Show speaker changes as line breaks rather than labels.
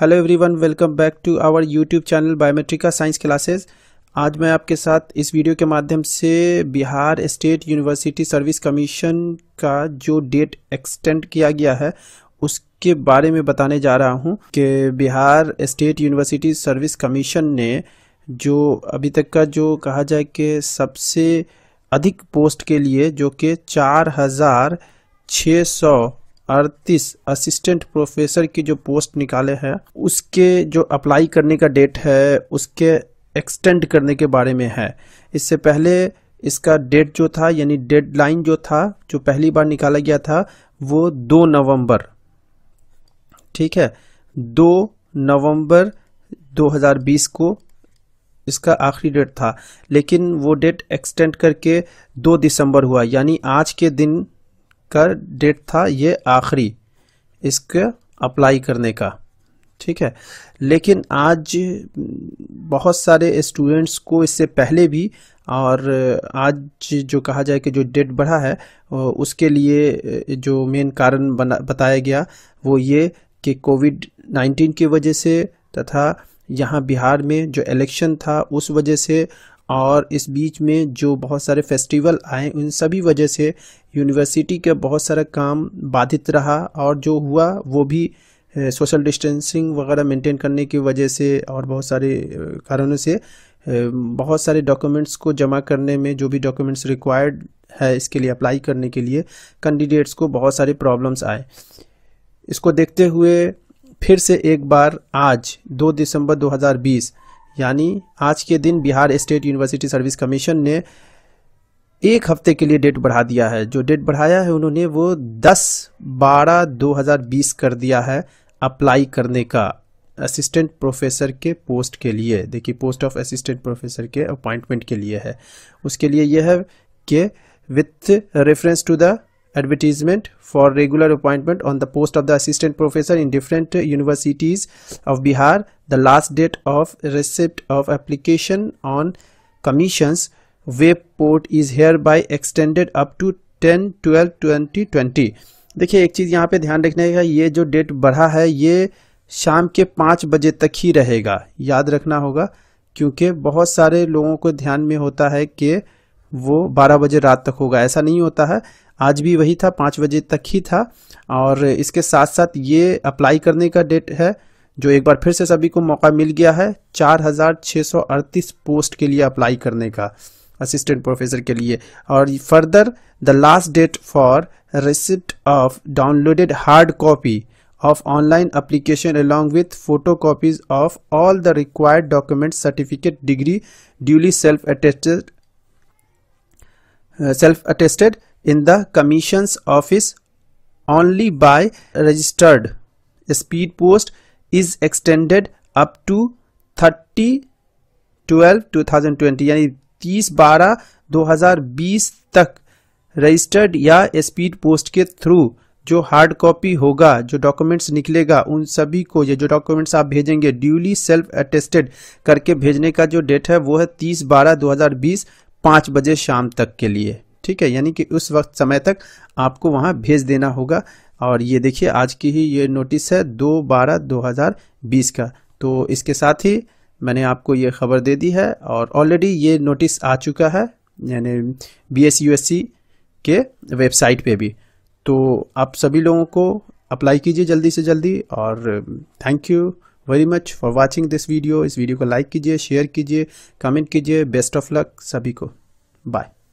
Hello everyone welcome back to our YouTube channel Biometrica science classes आज मैं आपके साथ इस वीडियो के माध्यम से Bihar state university service commission का जो डेट एक्सटेंड किया गया है उसके बारे में बताने जा रहा हूं कि Bihar state university service commission ने जो अभी तक का जो कहा जाए कि सबसे अधिक पोस्ट के लिए जो कि चार हज़ार छः सौ अड़तीस असिस्टेंट प्रोफेसर की जो पोस्ट निकाले हैं उसके जो अप्लाई करने का डेट है उसके एक्सटेंड करने के बारे में है इससे पहले इसका डेट जो था यानी डेडलाइन जो था जो पहली बार निकाला गया था वो दो नवंबर ठीक है दो नवंबर 2020 को इसका आखिरी डेट था लेकिन वो डेट एक्सटेंड करके दो दिसंबर हुआ यानी आज के दिन का डेट था ये आखिरी इसके अप्लाई करने का ठीक है लेकिन आज बहुत सारे स्टूडेंट्स को इससे पहले भी और आज जो कहा जाए कि जो डेट बढ़ा है उसके लिए जो मेन कारण बना बताया गया वो ये कि कोविड नाइन्टीन की वजह से तथा यहाँ बिहार में जो इलेक्शन था उस वजह से और इस बीच में जो बहुत सारे फेस्टिवल आए उन सभी वजह से यूनिवर्सिटी का बहुत सारा काम बाधित रहा और जो हुआ वो भी सोशल डिस्टेंसिंग वगैरह मेंटेन करने की वजह से और बहुत सारे कारणों से बहुत सारे डॉक्यूमेंट्स को जमा करने में जो भी डॉक्यूमेंट्स रिक्वायर्ड है इसके लिए अप्लाई करने के लिए कैंडिडेट्स को बहुत सारे प्रॉब्लम्स आए इसको देखते हुए फिर से एक बार आज 2 दिसंबर 2020 यानी आज के दिन Bihar state university service commission ने एक हफ्ते के लिए डेट बढ़ा दिया है जो डेट बढ़ाया है उन्होंने वो 10 बारह 2020 कर दिया है अप्लाई करने का असिस्टेंट प्रोफेसर के पोस्ट के लिए देखिए पोस्ट ऑफ असिस्टेंट प्रोफेसर के अपॉइंटमेंट के लिए है उसके लिए यह है कि with reference to the advertisement for regular appointment on the post of the assistant professor in different universities of Bihar. The last date of receipt of application on commissions web port is hereby extended up to 10 12 2020 देखिए एक चीज़ यहाँ पे ध्यान रखने का ये जो date बढ़ा है ये शाम के पाँच बजे तक ही रहेगा याद रखना होगा क्योंकि बहुत सारे लोगों को ध्यान में होता है कि वो बारह बजे रात तक होगा ऐसा नहीं होता है आज भी वही था पाँच बजे तक ही था और इसके साथ साथ ये अप्लाई करने का डेट है जो एक बार फिर से सभी को मौका मिल गया है चार हज़ार छः सौ अड़तीस पोस्ट के लिए अप्लाई करने का असिस्टेंट प्रोफेसर के लिए और further the last date for receipt of downloaded hard copy of online application along with photo copies of all the required document certificate degree duly self attested self attested in the Commission's office only by registered. Speed post is extended up to 30 12 2020 यानी 30 12 2020 तक registered या speed post के through जो hard copy होगा जो documents निकलेगा उन सभी को ये जो डॉक्यूमेंट्स आप भेजेंगे ड्यूली सेल्फ अटेस्टेड करके भेजने का जो डेट है वो है 30 बारह 2020 पाँच बजे शाम तक के लिए ठीक है यानी कि उस वक्त समय तक आपको वहाँ भेज देना होगा और ये देखिए आज की ही ये नोटिस है दो बारह दो हज़ार बीस का तो इसके साथ ही मैंने आपको ये खबर दे दी है और ऑलरेडी ये नोटिस आ चुका है यानी B S U S C के वेबसाइट पे भी तो आप सभी लोगों को अप्लाई कीजिए जल्दी से जल्दी और thank you very much for watching this video इस वीडियो को लाइक कीजिए शेयर कीजिए कमेंट कीजिए बेस्ट ऑफ लक सभी को बाय